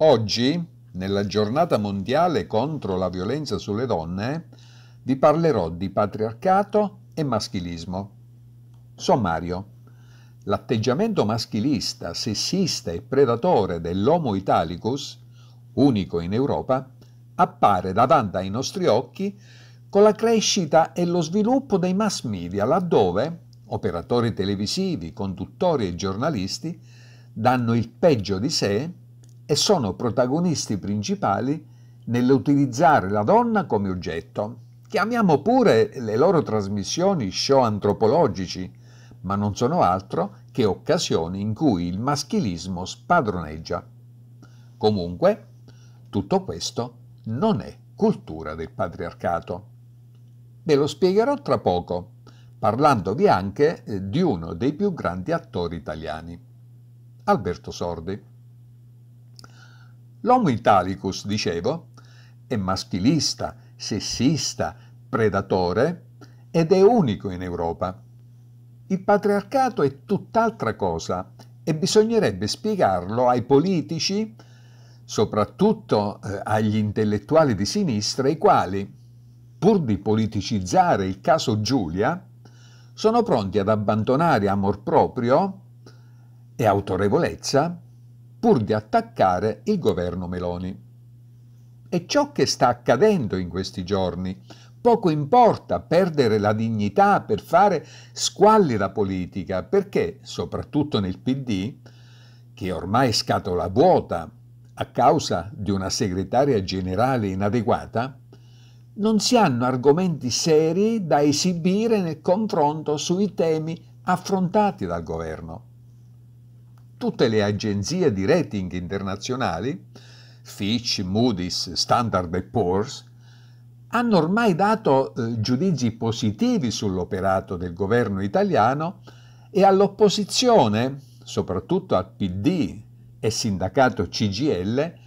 Oggi, nella giornata mondiale contro la violenza sulle donne, vi parlerò di patriarcato e maschilismo. Sommario. L'atteggiamento maschilista, sessista e predatore dell'Homo italicus, unico in Europa, appare davanti ai nostri occhi con la crescita e lo sviluppo dei mass media, laddove operatori televisivi, conduttori e giornalisti danno il peggio di sé e sono protagonisti principali nell'utilizzare la donna come oggetto. Chiamiamo pure le loro trasmissioni show antropologici, ma non sono altro che occasioni in cui il maschilismo spadroneggia. Comunque, tutto questo non è cultura del patriarcato. Ve lo spiegherò tra poco, parlandovi anche eh, di uno dei più grandi attori italiani, Alberto Sordi. L'homo italicus, dicevo, è maschilista, sessista, predatore ed è unico in Europa. Il patriarcato è tutt'altra cosa e bisognerebbe spiegarlo ai politici, soprattutto eh, agli intellettuali di sinistra, i quali, pur di politicizzare il caso Giulia, sono pronti ad abbandonare amor proprio e autorevolezza pur di attaccare il governo Meloni. E ciò che sta accadendo in questi giorni. Poco importa perdere la dignità per fare squallida politica, perché, soprattutto nel PD, che ormai è scatola vuota a causa di una segretaria generale inadeguata, non si hanno argomenti seri da esibire nel confronto sui temi affrontati dal governo tutte le agenzie di rating internazionali, Fitch, Moody's, Standard Poor's, hanno ormai dato eh, giudizi positivi sull'operato del governo italiano e all'opposizione, soprattutto al PD e sindacato CGL,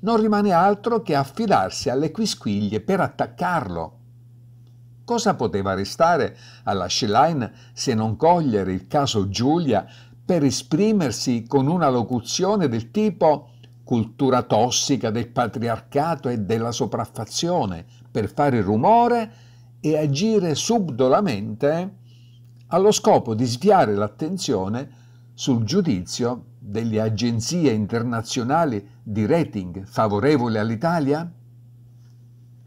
non rimane altro che affidarsi alle quisquiglie per attaccarlo. Cosa poteva restare alla Schlein se non cogliere il caso Giulia per esprimersi con una locuzione del tipo cultura tossica del patriarcato e della sopraffazione, per fare rumore e agire subdolamente allo scopo di sviare l'attenzione sul giudizio delle agenzie internazionali di rating favorevole all'Italia?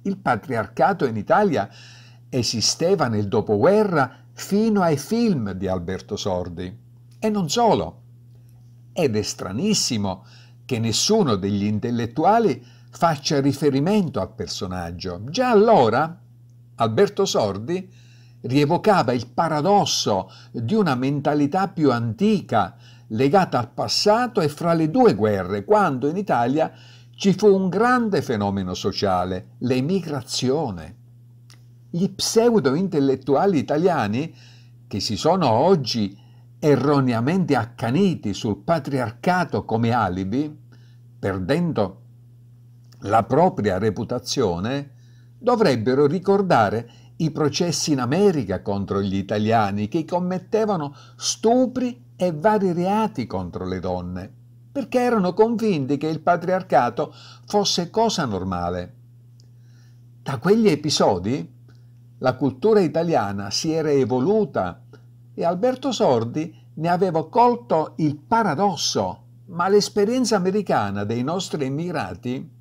Il patriarcato in Italia esisteva nel dopoguerra fino ai film di Alberto Sordi. E non solo. Ed è stranissimo che nessuno degli intellettuali faccia riferimento al personaggio. Già allora Alberto Sordi rievocava il paradosso di una mentalità più antica legata al passato e fra le due guerre, quando in Italia ci fu un grande fenomeno sociale, l'emigrazione. Gli pseudo-intellettuali italiani, che si sono oggi erroneamente accaniti sul patriarcato come alibi, perdendo la propria reputazione, dovrebbero ricordare i processi in America contro gli italiani che commettevano stupri e vari reati contro le donne, perché erano convinti che il patriarcato fosse cosa normale. Da quegli episodi la cultura italiana si era evoluta e Alberto Sordi ne aveva colto il paradosso, ma l'esperienza americana dei nostri emigrati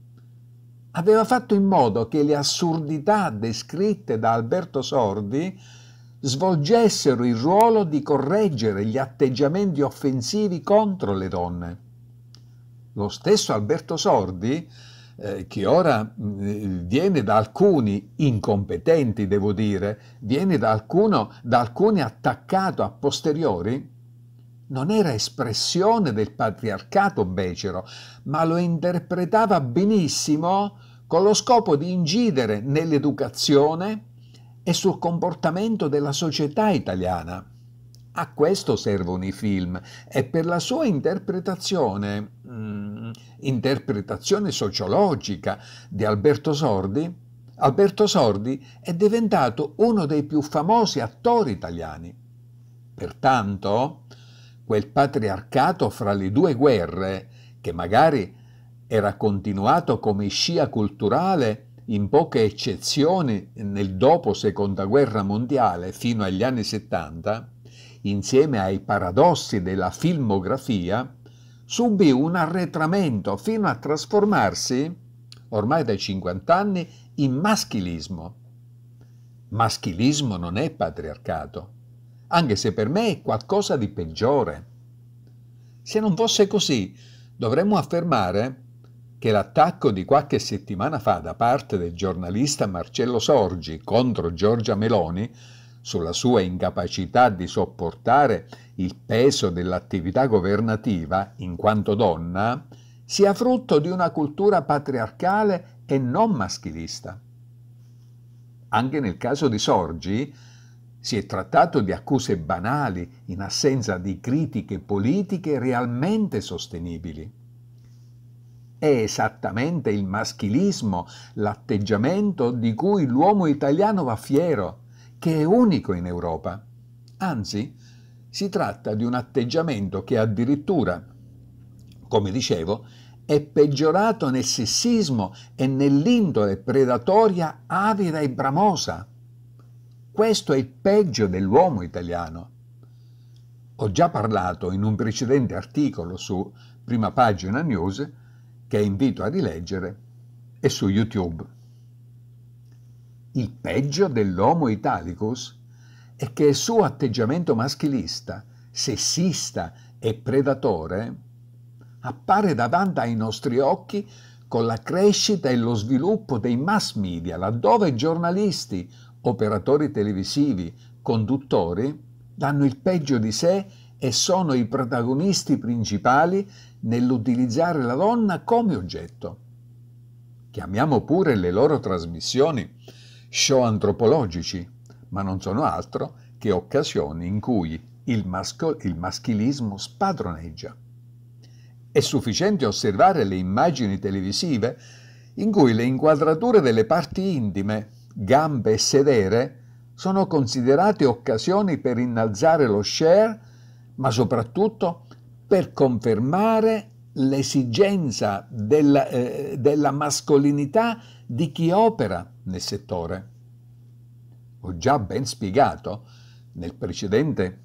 aveva fatto in modo che le assurdità descritte da Alberto Sordi svolgessero il ruolo di correggere gli atteggiamenti offensivi contro le donne. Lo stesso Alberto Sordi eh, che ora mm, viene da alcuni incompetenti, devo dire, viene da, alcuno, da alcuni attaccato a posteriori, non era espressione del patriarcato becero, ma lo interpretava benissimo con lo scopo di incidere nell'educazione e sul comportamento della società italiana. A questo servono i film, e per la sua interpretazione, mh, mm, interpretazione sociologica di Alberto Sordi. Alberto Sordi è diventato uno dei più famosi attori italiani. Pertanto, quel patriarcato fra le due guerre, che magari era continuato come scia culturale in poche eccezioni nel dopo seconda guerra mondiale fino agli anni 70, insieme ai paradossi della filmografia, subì un arretramento fino a trasformarsi, ormai dai 50 anni, in maschilismo. Maschilismo non è patriarcato, anche se per me è qualcosa di peggiore. Se non fosse così, dovremmo affermare che l'attacco di qualche settimana fa da parte del giornalista Marcello Sorgi contro Giorgia Meloni sulla sua incapacità di sopportare il peso dell'attività governativa in quanto donna sia frutto di una cultura patriarcale e non maschilista. Anche nel caso di Sorgi si è trattato di accuse banali in assenza di critiche politiche realmente sostenibili. È esattamente il maschilismo l'atteggiamento di cui l'uomo italiano va fiero che è unico in Europa. Anzi, si tratta di un atteggiamento che addirittura, come dicevo, è peggiorato nel sessismo e nell'indole predatoria avida e bramosa. Questo è il peggio dell'uomo italiano. Ho già parlato in un precedente articolo su Prima Pagina News, che invito a rileggere, e su YouTube. Il peggio dell'Homo italicus e che il suo atteggiamento maschilista, sessista e predatore appare davanti ai nostri occhi con la crescita e lo sviluppo dei mass media, laddove giornalisti, operatori televisivi, conduttori danno il peggio di sé e sono i protagonisti principali nell'utilizzare la donna come oggetto. Chiamiamo pure le loro trasmissioni show antropologici, ma non sono altro che occasioni in cui il, masco, il maschilismo spadroneggia. È sufficiente osservare le immagini televisive in cui le inquadrature delle parti intime, gambe e sedere, sono considerate occasioni per innalzare lo share, ma soprattutto per confermare l'esigenza della, eh, della mascolinità di chi opera nel settore. Ho già ben spiegato nel precedente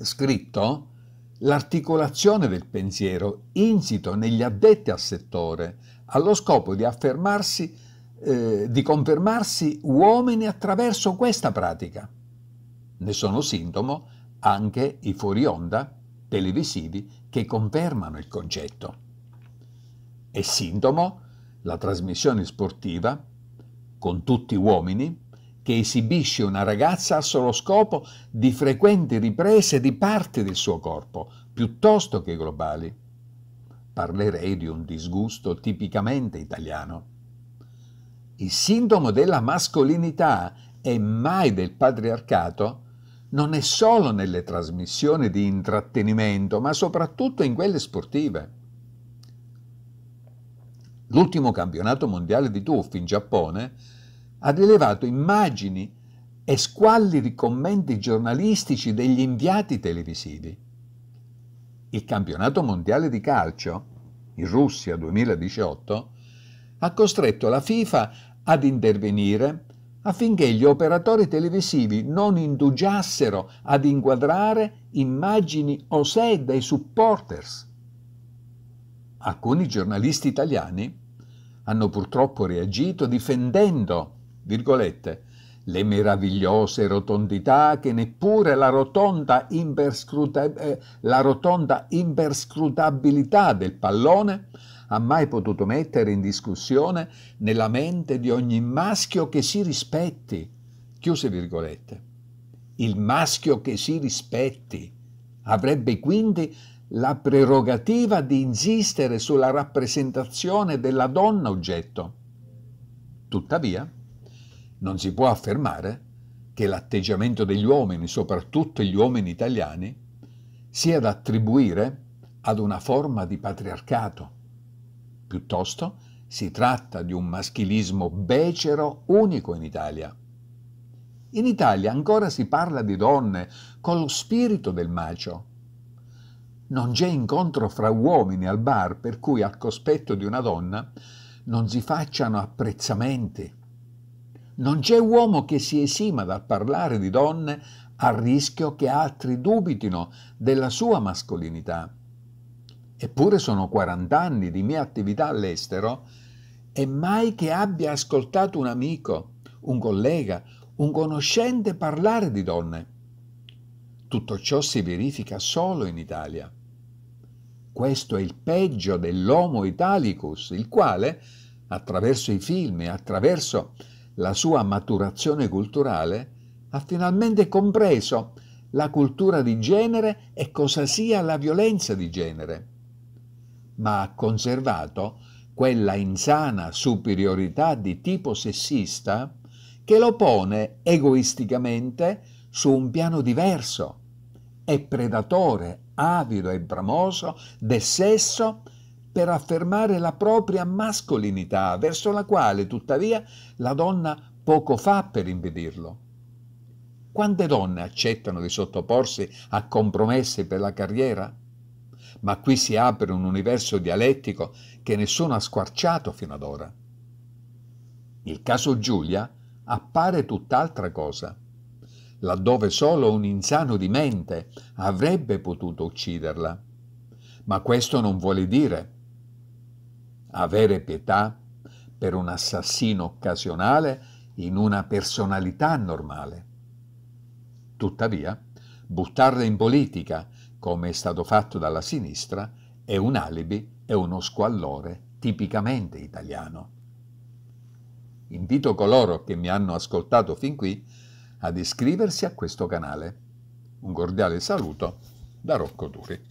scritto l'articolazione del pensiero insito negli addetti al settore allo scopo di affermarsi, eh, di confermarsi uomini attraverso questa pratica. Ne sono sintomo anche i fuori onda televisivi che confermano il concetto. E sintomo la trasmissione sportiva con tutti uomini che esibisce una ragazza al solo scopo di frequenti riprese di parti del suo corpo piuttosto che globali. Parlerei di un disgusto tipicamente italiano. Il sintomo della mascolinità e mai del patriarcato non è solo nelle trasmissioni di intrattenimento, ma soprattutto in quelle sportive. L'ultimo campionato mondiale di tuff in Giappone ha rilevato immagini e squallidi commenti giornalistici degli inviati televisivi. Il campionato mondiale di calcio, in Russia 2018, ha costretto la FIFA ad intervenire affinché gli operatori televisivi non indugiassero ad inquadrare immagini osè dei supporters. Alcuni giornalisti italiani hanno purtroppo reagito difendendo, virgolette, le meravigliose rotondità che neppure la rotonda, eh, la rotonda imperscrutabilità del pallone ha mai potuto mettere in discussione nella mente di ogni maschio che si rispetti. Chiuse virgolette. Il maschio che si rispetti avrebbe quindi la prerogativa di insistere sulla rappresentazione della donna oggetto. Tuttavia, non si può affermare che l'atteggiamento degli uomini, soprattutto gli uomini italiani, sia da attribuire ad una forma di patriarcato. Piuttosto si tratta di un maschilismo becero unico in Italia. In Italia ancora si parla di donne con lo spirito del macio. Non c'è incontro fra uomini al bar per cui al cospetto di una donna non si facciano apprezzamenti non c'è uomo che si esima dal parlare di donne a rischio che altri dubitino della sua mascolinità. Eppure sono 40 anni di mia attività all'estero e mai che abbia ascoltato un amico, un collega, un conoscente parlare di donne. Tutto ciò si verifica solo in Italia. Questo è il peggio dell'Homo Italicus, il quale, attraverso i film e attraverso la sua maturazione culturale, ha finalmente compreso la cultura di genere e cosa sia la violenza di genere, ma ha conservato quella insana superiorità di tipo sessista che lo pone egoisticamente su un piano diverso. È predatore, avido e bramoso del sesso per affermare la propria mascolinità, verso la quale tuttavia la donna poco fa per impedirlo. Quante donne accettano di sottoporsi a compromessi per la carriera? Ma qui si apre un universo dialettico che nessuno ha squarciato fino ad ora. Il caso Giulia appare tutt'altra cosa, laddove solo un insano di mente avrebbe potuto ucciderla. Ma questo non vuole dire avere pietà per un assassino occasionale in una personalità normale. Tuttavia, buttarla in politica, come è stato fatto dalla sinistra, è un alibi e uno squallore tipicamente italiano. Invito coloro che mi hanno ascoltato fin qui ad iscriversi a questo canale. Un cordiale saluto da Rocco Duri.